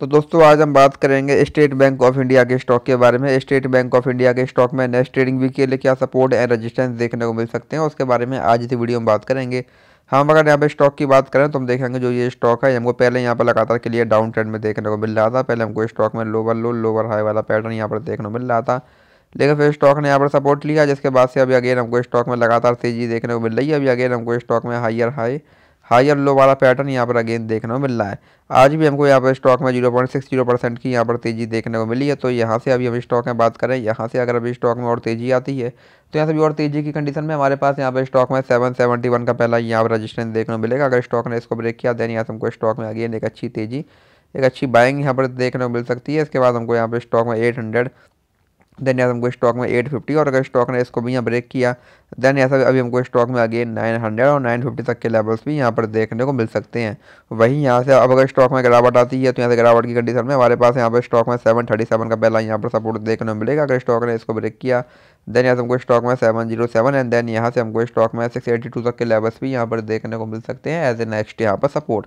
तो दोस्तों आज हम बात करेंगे स्टेट बैंक ऑफ इंडिया के स्टॉक के बारे में स्टेट बैंक ऑफ इंडिया के स्टॉक में नेक्स्ट ट्रेडिंग वीक के लिए क्या सपोर्ट एंड रेजिस्टेंस देखने को मिल सकते हैं उसके बारे में आज इस वीडियो में बात करेंगे हम हाँ, अगर यहाँ पे स्टॉक की बात करें तो हम देखेंगे जो ये स्टॉक है हमको पहले यहाँ पर लगातार क्लियर डाउन ट्रेंड में देखने को मिल रहा था पहले हमको स्टॉक में लोवर लो लोवर हाई वाला पैटर्न यहाँ पर देखने को मिल रहा था लेकिन फिर स्टॉक ने यहाँ पर सपोर्ट लिया जिसके बाद से अभी अगेन हमको स्टॉक में लगातार तेजी देखने को मिल रही है अभी अगेन हमको स्टॉक में हाइयर हाई हाई और लो वाला पैटर्न यहाँ पर अगेन देखने को मिल रहा है आज भी हमको यहाँ पर स्टॉक में zero point six zero percent की यहाँ पर तेज़ी देखने को मिली है तो यहाँ से अभी हम स्टॉक में बात करें यहाँ से अगर अभी स्टॉक में और तेज़ी आती है तो यहाँ से भी और तेज़ी की कंडीशन में हमारे पास यहाँ पर स्टॉक में सेवन सेवेंटी वन का पहला यहाँ पर रजिस्ट्रेंस देखने को मिलेगा अगर स्टॉक ने इसको ब्रेक किया देन यहाँ से हमको स्टॉक में अगेन एक अच्छी तेज़ी एक अच्छी बाइंग यहाँ पर देखने को मिल सकती है इसके बाद हमको यहाँ पर स्टॉक में एट हंड्रेड देन यहाँ हमको स्टॉक में 850 और अगर स्टॉक ने इसको भी यहाँ ब्रेक किया देन ऐसा अभी हमको स्टॉक में आगे 900 और 950 तक के लेवल्स भी यहाँ पर देखने को मिल सकते हैं वहीं यहाँ से अब अगर स्टॉक में गिरावट आती है तो यहाँ से गिरावट की कंडीशन में हमारे पास यहाँ पर स्टॉक में सेवन थर्टी सेवन का पहला यहाँ पर सपोर्ट देखने को मिलेगा अगर स्टॉक ने इसको ब्रेक किया देन यहाँ से हमको स्टॉक में seven zero seven and then यहाँ से हमको स्टॉक में सिक्स एटी टू तक के लेवल्स भी यहाँ पर देखने को मिल सकते हैं एज ए नेक्स्ट यहाँ पर सपोर्ट